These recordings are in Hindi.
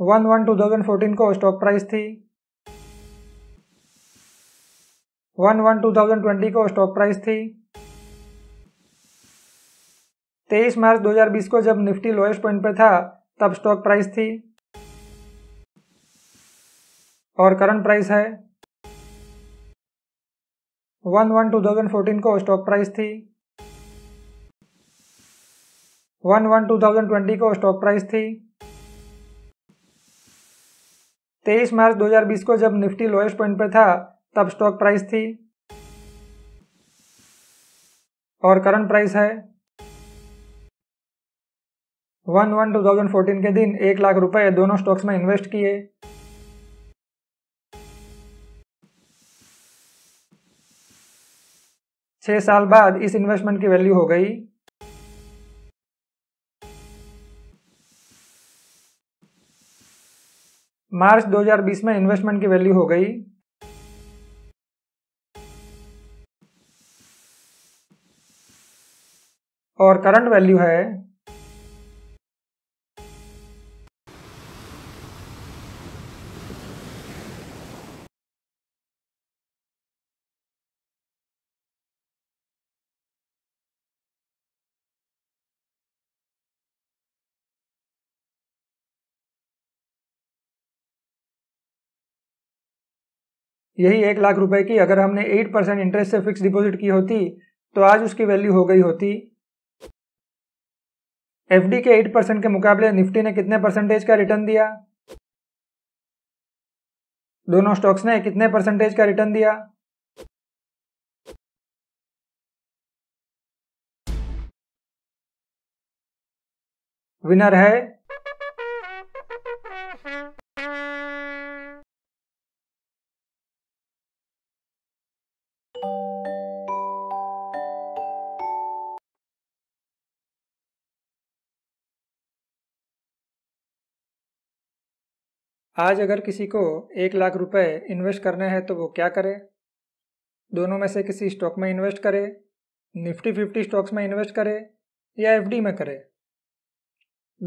One one two thousand fourteen को स्टॉक प्राइस थी one one two thousand twenty को स्टॉक प्राइस थी तेईस मार्च 2020 को जब निफ्टी लोएस्ट पॉइंट पे था तब स्टॉक प्राइस थी और करंट प्राइस है one one two thousand fourteen को स्टॉक प्राइस थी one one two thousand twenty को स्टॉक प्राइस थी तेईस मार्च 2020 को जब निफ्टी लोएस्ट पॉइंट पर था तब स्टॉक प्राइस थी और करंट प्राइस है one one two thousand fourteen के दिन एक लाख रुपए दोनों स्टॉक्स में इन्वेस्ट किए छह साल बाद इस इन्वेस्टमेंट की वैल्यू हो गई मार्च 2020 में इन्वेस्टमेंट की वैल्यू हो गई और करंट वैल्यू है यही एक लाख रुपए की अगर हमने एट परसेंट इंटरेस्ट से फिक्स डिपॉजिट की होती तो आज उसकी वैल्यू हो गई होती एफ के एट परसेंट के मुकाबले निफ्टी ने कितने परसेंटेज का रिटर्न दिया दोनों स्टॉक्स ने कितने परसेंटेज का रिटर्न दिया विनर है आज अगर किसी को एक लाख रुपए इन्वेस्ट करने हैं तो वो क्या करे दोनों में से किसी स्टॉक में इन्वेस्ट करे निफ्टी फिफ्टी स्टॉक्स में इन्वेस्ट करे या एफडी में करे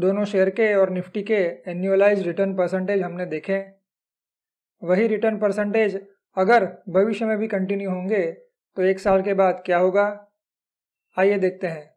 दोनों शेयर के और निफ्टी के एन्युअलाइज रिटर्न परसेंटेज हमने देखे वही रिटर्न परसेंटेज अगर भविष्य में भी कंटिन्यू होंगे तो एक साल के बाद क्या होगा आइए देखते हैं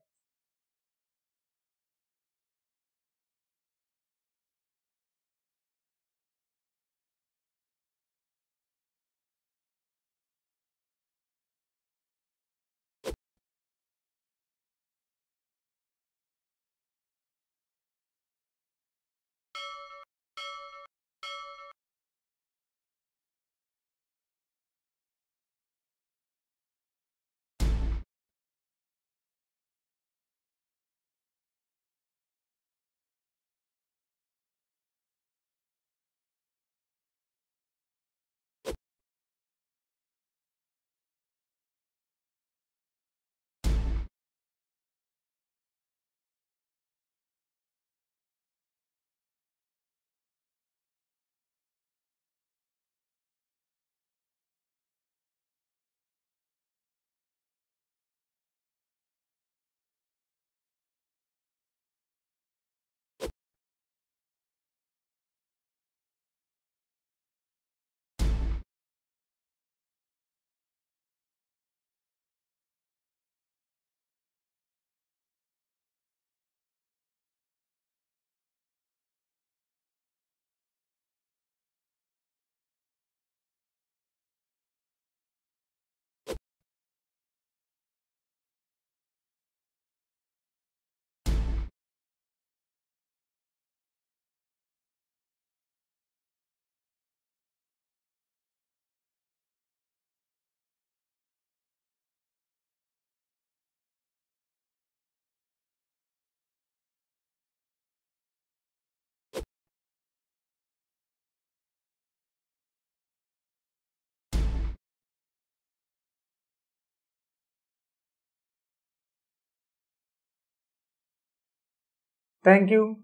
Thank you.